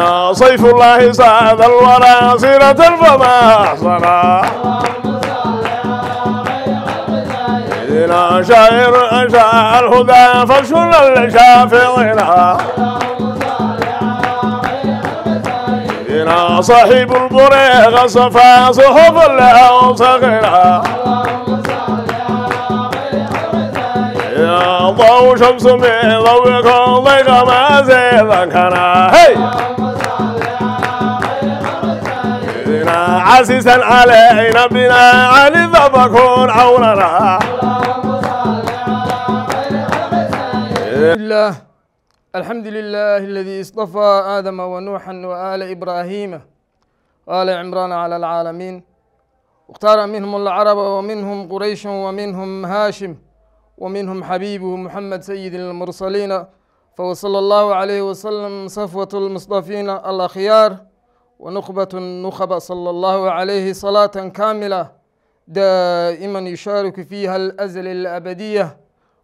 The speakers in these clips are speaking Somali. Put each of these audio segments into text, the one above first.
أحسنا صيف الله ساد الورى سيرة الفما أحسنا إذن شاعر أشاء الهدى فاشكر لشافعنا إذن صاحب البريغ صفى صحف لأوسخنا ضوء شمس من ضوء كل غمازي ذكرى هيا عزيزا علينا بنا علي بكون عوننا الله الحمد لله الذي اصطفى آدم ونوحا وآل إبراهيم وآل عمران على العالمين واختار منهم العرب ومنهم قريش ومنهم هاشم ومنهم حبيبه محمد سيد المرسلين فوصلى الله عليه وسلم صفوة المصطفين الأخيار ونخبة النخبة صلى الله عليه صلاة كاملة دائما يشارك فيها الأزل الأبدية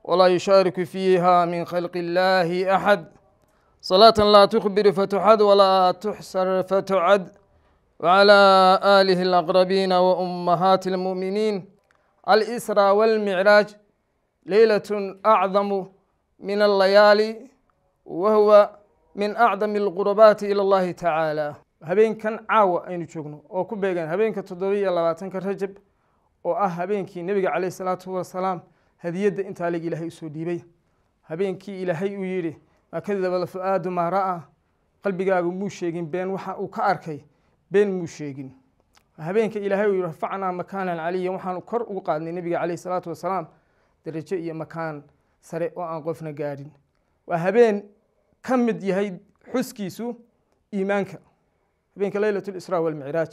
ولا يشارك فيها من خلق الله أحد صلاة لا تخبر فتحد ولا تحسر فتعد وعلى آله الأقربين وأمهات المؤمنين الإسرى والمعراج ليلة أعظم من الليالي وهو من أعظم القربات إلى الله تعالى habeenkan caawa aynu joogno oo ku beegan habeenka toddoba iyo labaatanka rajab oo ah habeenkii nebiga caleyh salaatu wasalaam hadiyadda intaalig ilaahay usoo dhiibay habeenkii ilaahay uu yidhi maa kadaba lafu-aadu maa ra qalbigaagu muu sheegin been waxa uu ka arkay been muu sheegin habeenka ilaahay uu yihi rafacnaa makaanan caliya waxaanu kor ugu qaadnay nebiga caleyh isalaatu wasalaam darajo iyo makaan sare oo aan qofna gaadhin waa habeen ka mid yahay xuskiisu iimaanka habeenka leylatlisraa walmicraaj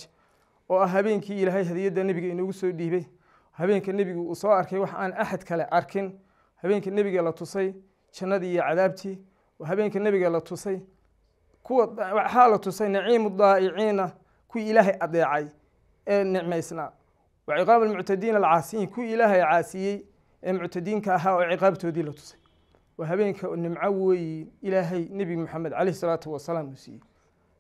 oo ah habeenkii ilaahay hadiyadda nebiga inoogu soo dhiibay habeenka nebiga uu soo arkay wax aan axad kale arkin habeenka nebiga la tusay jannadii iyo cadaabtii habeenka nebiga la tusay kuwa la tusay naciimu daa'iciina kuwii ilaahay adeecay ee nicmaysnaa wa ciqaabu almuctadiina alcaasiyiin kuwii ilaahay caasiyey ee muctadiinka ahaa oo ciqaabtoodii la tusay waa habeenka nimco weeyi ilaahay nebi maxamed caleyhi salaatu wasalaam uu siiyey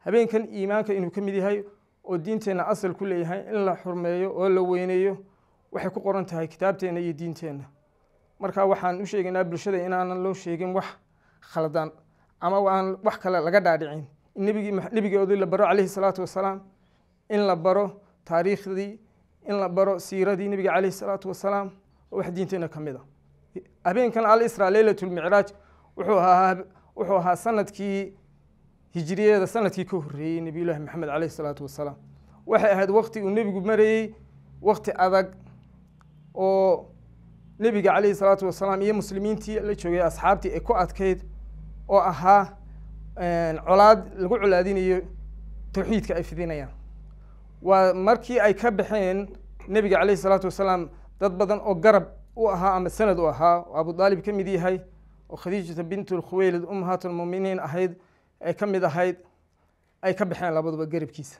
habeenkan iimaanka inuu ka mid yahay oo diinteenna asal ku leeyahay in la xurmeeyo oo la weyneeyo waxay ku qoran tahay kitaabteenna iyo diinteenna marka waxaan u sheegaynaa bulshada inaanan loo sheegin wax khaldan ama aan wax kale laga dhaadhicin in nebigeodii la baro caleyhi salaatu wasalaam in la baro taariikhdii in la baro siiradii nebiga caleyhi salaatu wasalaam oo wax diinteenna ka mid a habeenkan al israa leylatu lmicraaj wuxuu ahaa sanadkii hijriyada sanadkii ka horreeyey nebiyullaahi maxamed caleyh salaatu wasalaam waxay ahayd wakti uu nebigu marayey wakti adag oo nebiga caleyhi salaatu wasalaam iyo muslimiintii la joogay asxaabtii ay ku adkayd oo ahaa colaad lagu colaadinayo tawxiidka ay fidinayaan waa markii ay ka baxeen nebiga caleyhi salaatu wasalaam dad badan oo garab u ahaa ama sanad u ahaa oo abu daalib ka mid yahay oo khadiijata bintu lkhuweylid umhaat lmuminiin ahayd ay ka mid ahayd ay ka baxeen labaduba garabkiisa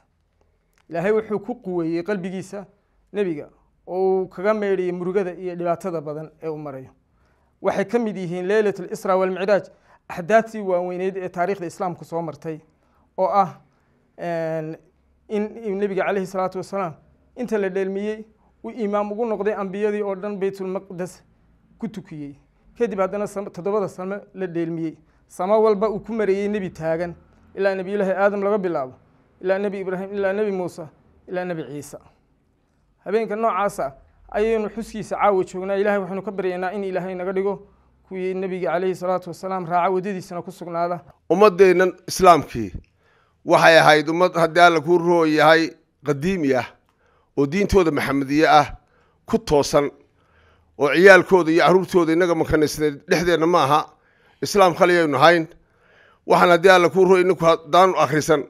ilaahay wuxuu ku quweeyey qalbigiisa nebiga oo uu kaga meydhiyay murugada iyo dhibaatada badan ee uu marayo waxay ka mid yihiin leylat alisra walmicraaj axdaadtii waaweyneyd ee taariikhda islaamku soo martay oo ah in nebiga caleyhi salaatu wasalaam inta la dheelmiyey uu imaam ugu noqday ambiyadii oo dhan baytulmaqdes ku tukiyey kadib haddana toddobada sano la dheelmiyey samo walba uu ku mareeyey nebi taagan ilaa nebiyulaahi aadam laga bilaabo ilaa nebi ibraahim ilaa nebi muuse ilaa nebi ciise habeenka noocaasa ayaynu xuskiisa caawa joognaa ilahay waxaynu ka baryaynaa in ilaahay naga dhigo kuwii nebiga calayhi salaatu wasalaam raaca waddadiisana ku sugnaada ummaddaynan islaamkii waxay ahayd ummad haddii alla kuu roo yahay qadiimi ah oo diintooda maxamediye ah ku toosan oo ciyaalkooda iyo carruurtooda inaga makanaysnayd dhexdeenna ma aha islaam khaliyaynu hayn waxaan haddii alla kuu roy ninku haddaanu akhrisan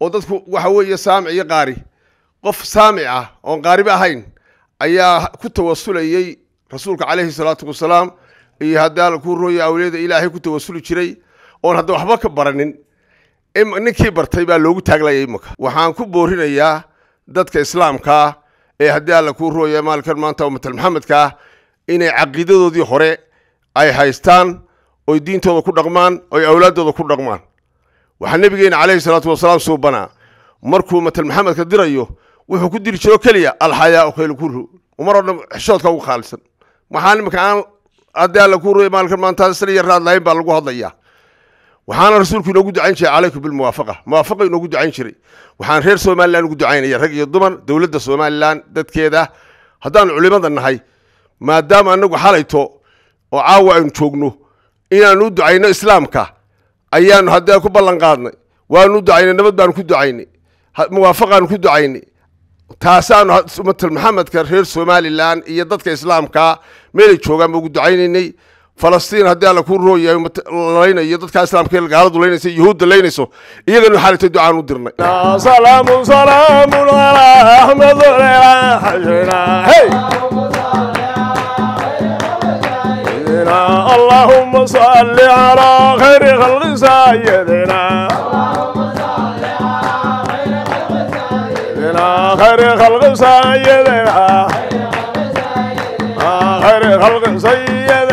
oo dadku waxa weeye saamic iyo qaari qof saamic ah oon qaariba ahayn ayaa ku tawasulayey rasuulka calayhi salaatu wasalaam iyo haddii alla kuu roya awliyada ilaahay ku tawasuli jiray oon hadda waxba ka baranin ninkii bartay baa loogu taaglaya imaka waxaan ku boorinayaa dadka islaamkaa ah ee haddii alla kuu rooya maalkan maanta ummatal maxamedkaa ah, inay caqiidadoodii hore ay haystaan oy diintooda ku dhaqmaan oy awlaaddooda ku dhaqmaan waxaa nebigeena calayhi salaatu wasalaam suubanaa markuu matal maxamedka dirayo wuxuu ku diri jiro keliya alxayaau khaylukuru umar oo dhan xishoodka ugu khaalisan waxaan imanka aan haddii alla ku ruy maalka maanta yar raad lahayn baa lagu hadlayaa waxaana rasuulku inoogu ducayn jiray calaykum bilmuwaafaqa muwaafaqa inoogu ducayn jiray waxaan reer somalilan ugu ducaynaya rag iyo dumar dowladda somalilan dadkeeda haddaan culimada nahay maadaama annagu xalayto oo caawa aynu joogno inaanu u ducayno islaamka ayaanu haddea ku ballan qaadnay waanu u ducaynay nabad baanu ku ducaynay muwaafaqaanu ku ducaynay taasaanu ummatul maxamedka reer somalilan iyo dadka islaamka meelay joogaan ba ugu ducaynaynay falastiin haddii alla ku rooyahay laynayo dadka islaamka gaaladu laynayso yuhuudda laynayso iyaganu xaalatay ducaan u dirnay salaamu salaamu alaa axmed اللهم صل على خير خلق سيدنا خير خلق سيدنا خير خلق سيدنا